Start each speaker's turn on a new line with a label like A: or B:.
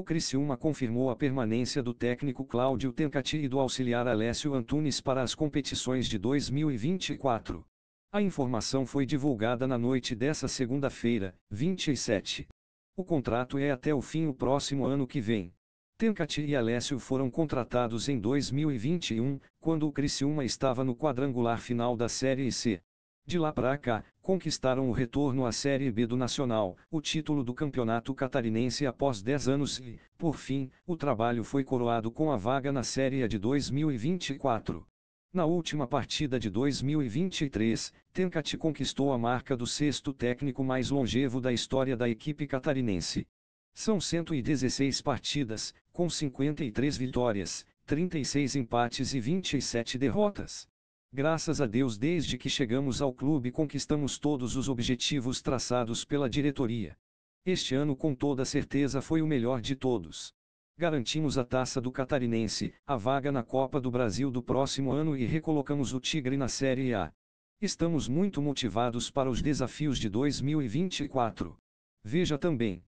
A: O Criciúma confirmou a permanência do técnico Cláudio Tencati e do auxiliar Alessio Antunes para as competições de 2024. A informação foi divulgada na noite dessa segunda-feira, 27. O contrato é até o fim o próximo ano que vem. Tencati e Alessio foram contratados em 2021, quando o Criciúma estava no quadrangular final da Série C. De lá para cá, conquistaram o retorno à Série B do Nacional, o título do Campeonato Catarinense após 10 anos e, por fim, o trabalho foi coroado com a vaga na Série A de 2024. Na última partida de 2023, Tencati conquistou a marca do sexto técnico mais longevo da história da equipe catarinense. São 116 partidas, com 53 vitórias, 36 empates e 27 derrotas. Graças a Deus, desde que chegamos ao clube, conquistamos todos os objetivos traçados pela diretoria. Este ano, com toda certeza, foi o melhor de todos. Garantimos a taça do Catarinense, a vaga na Copa do Brasil do próximo ano e recolocamos o Tigre na Série A. Estamos muito motivados para os desafios de 2024. Veja também.